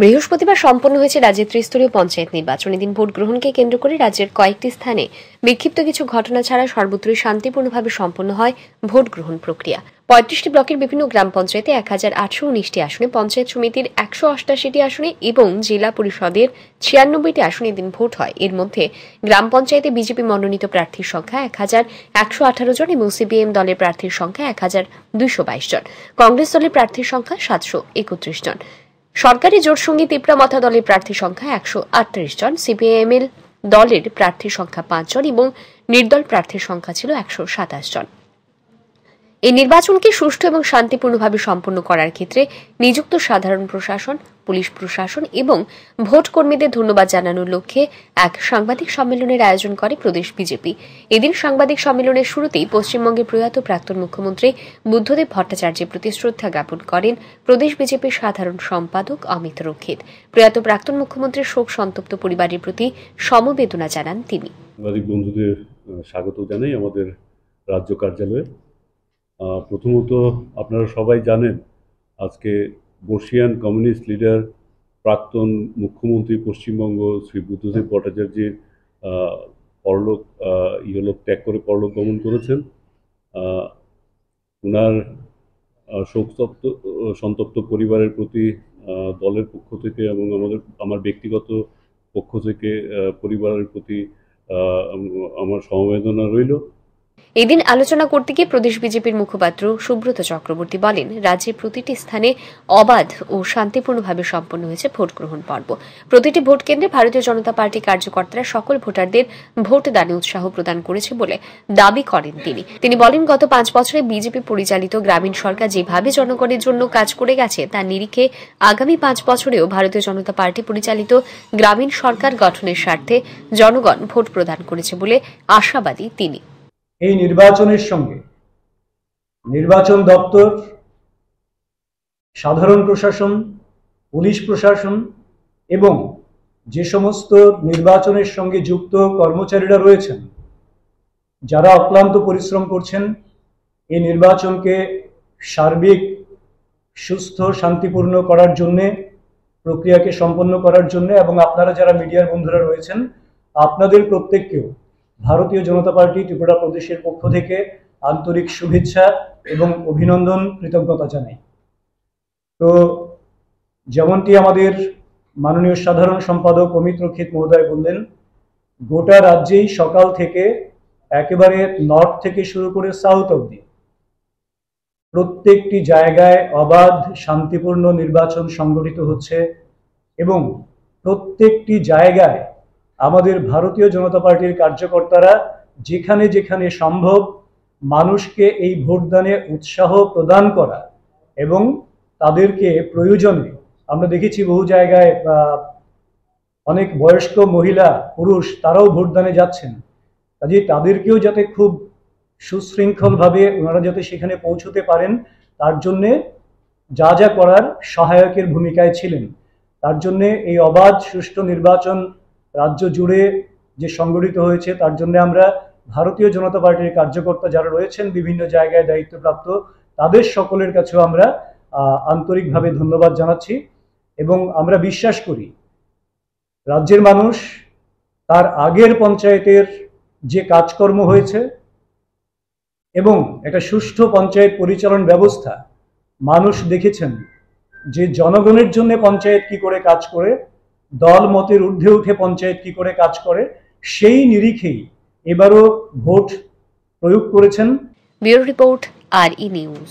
বৃহস্পতিবার সম্পন্ন হয়েছে রাজ্যের ত্রিস্তরীয় পঞ্চায়েত নির্বাচন এদিন ভোট গ্রহণকে কেন্দ্র করে রাজ্যের কয়েকটি স্থানে বিক্ষিপ্ত কিছু ঘটনা ছাড়া সর্বত্রই শান্তিপূর্ণভাবে সম্পন্ন হয় ভোট গ্রহণ প্রক্রিয়া পঁয়ত্রিশটি ব্লকের বিভিন্ন গ্রাম পঞ্চায়েতে এক হাজার আটশো উনিশটি আসনে পঞ্চায়েত সমিতির একশো অষ্টাশিটি আসনে এবং জেলা পরিষদের ছিয়ানব্বইটি আসনে এদিন ভোট হয় এর মধ্যে গ্রাম পঞ্চায়েতে বিজেপি মনোনীত প্রার্থীর সংখ্যা এক হাজার একশো আঠারো জন এবং সিপিএম দলের প্রার্থীর সংখ্যা এক হাজার দুইশো বাইশ জন কংগ্রেস দলের প্রার্থীর সংখ্যা সাতশো একত্রিশ জন সরকারি জোটসঙ্গী তিপ্রামাথা দলের প্রার্থী সংখ্যা একশো আটত্রিশ জন সিপিএমএল দলের প্রার্থী সংখ্যা পাঁচজন এবং নির্দল প্রার্থীর সংখ্যা ছিল একশো সাতাশ জন এই নির্বাচনকে সুষ্ঠু এবং শান্তিপূর্ণভাবে সম্পন্ন করার ক্ষেত্রে নিযুক্ত সাধারণ প্রশাসন পুলিশ প্রশাসন এবং ভোট কর্মীদের ধন্যবাদ জানানোর লক্ষ্যে এক সাংবাদিক সম্মেলনের আয়োজন করে প্রদেশ বিজেপি এদিন সাংবাদিক সম্মেলনের শুরুতেই পশ্চিমবঙ্গের প্রয়াত প্রাক্তন মুখ্যমন্ত্রী বুদ্ধদেব ভট্টাচার্যের প্রতি শ্রদ্ধা জ্ঞাপন করেন প্রদেশ বিজেপির সাধারণ সম্পাদক অমিত রক্ষিত প্রয়াত প্রাক্তন মুখ্যমন্ত্রীর শোক সন্তপ্ত পরিবারের প্রতি সমবেদনা জানান তিনি বন্ধুদের স্বাগত জানাই আমাদের রাজ্য কার্যালয়ে প্রথমত আপনারা সবাই জানেন আজকে বর্ষিয়ান কমিউনিস্ট লিডার প্রাক্তন মুখ্যমন্ত্রী পশ্চিমবঙ্গ শ্রী বুদ্ধদেব ভট্টাচার্যের পরলোক ইহলোক ত্যাগ করে পরলোক গমন করেছেন ওনার শোকতপ্ত সন্তপ্ত পরিবারের প্রতি দলের পক্ষ থেকে এবং আমাদের আমার ব্যক্তিগত পক্ষ থেকে পরিবারের প্রতি আমার সমবেদনা রইল এদিন আলোচনা করতে গিয়ে প্রদেশ বিজেপির মুখপাত্র সুব্রত চক্রবর্তী বলেন রাজ্যের প্রতিটি স্থানে অবাধ ও শান্তিপূর্ণভাবে সম্পন্ন হয়েছে ভোট গ্রহণ পর্ব প্রতিটি ভোট কেন্দ্রে ভারতীয় জনতা পার্টি কার্যকর্তারা সকল ভোটারদের ভোট দানে উৎসাহ প্রদান করেছে বলে দাবি করেন তিনি তিনি বলেন গত পাঁচ বছরে বিজেপি পরিচালিত গ্রামীণ সরকার যেভাবে জনগণের জন্য কাজ করে গেছে তার নিরিখে আগামী পাঁচ বছরেও ভারতীয় জনতা পার্টি পরিচালিত গ্রামীণ সরকার গঠনের স্বার্থে জনগণ ভোট প্রদান করেছে বলে আশাবাদী তিনি এই নির্বাচনের সঙ্গে নির্বাচন দপ্তর সাধারণ প্রশাসন পুলিশ প্রশাসন এবং যে সমস্ত নির্বাচনের সঙ্গে যুক্ত কর্মচারীরা রয়েছেন যারা অক্লান্ত পরিশ্রম করছেন এই নির্বাচনকে সার্বিক সুস্থ শান্তিপূর্ণ করার জন্যে প্রক্রিয়াকে সম্পন্ন করার জন্য এবং আপনারা যারা মিডিয়ার বন্ধুরা রয়েছেন আপনাদের প্রত্যেককেও ভারতীয় জনতা পার্টি ত্রিপুরা প্রদেশের পক্ষ থেকে আন্তরিক শুভেচ্ছা এবং অভিনন্দন কৃতজ্ঞতা জানাই তো যেমনটি আমাদের মাননীয় সাধারণ সম্পাদক অমিত রক্ষিত মহোদয় বললেন গোটা রাজ্যেই সকাল থেকে একেবারে নর্থ থেকে শুরু করে সাউথ অব্দি প্রত্যেকটি জায়গায় অবাধ শান্তিপূর্ণ নির্বাচন সংগঠিত হচ্ছে এবং প্রত্যেকটি জায়গায় আমাদের ভারতীয় জনতা পার্টির কার্যকর্তারা যেখানে যেখানে সম্ভব মানুষকে এই ভোটদানে উৎসাহ প্রদান করা এবং তাদেরকে প্রয়োজনে আমরা দেখেছি বহু জায়গায় অনেক বয়স্ক মহিলা পুরুষ তারাও ভোটদানে যাচ্ছেন কাজে তাদেরকেও যাতে খুব সুশৃঙ্খলভাবে ওনারা যাতে সেখানে পৌঁছতে পারেন তার জন্যে যা যা করার সহায়কের ভূমিকায় ছিলেন তার জন্যে এই অবাধ সুষ্ঠু নির্বাচন রাজ্য জুড়ে যে সংগঠিত হয়েছে তার জন্য আমরা ভারতীয় জনতা পার্টির কার্যকর্তা যারা রয়েছেন বিভিন্ন জায়গায় দায়িত্বপ্রাপ্ত তাদের সকলের কাছেও আমরা আন্তরিকভাবে ধন্যবাদ জানাচ্ছি এবং আমরা বিশ্বাস করি রাজ্যের মানুষ তার আগের পঞ্চায়েতের যে কাজকর্ম হয়েছে এবং একটা সুষ্ঠু পঞ্চায়েত পরিচালন ব্যবস্থা মানুষ দেখেছেন যে জনগণের জন্য পঞ্চায়েত কি করে কাজ করে দল মতের ঊর্ধ্বে উঠে পঞ্চায়েত কি করে কাজ করে সেই নিরিখেই এবারও ভোট প্রয়োগ করেছেন ব্যুরো রিপোর্ট আর ই নিউজ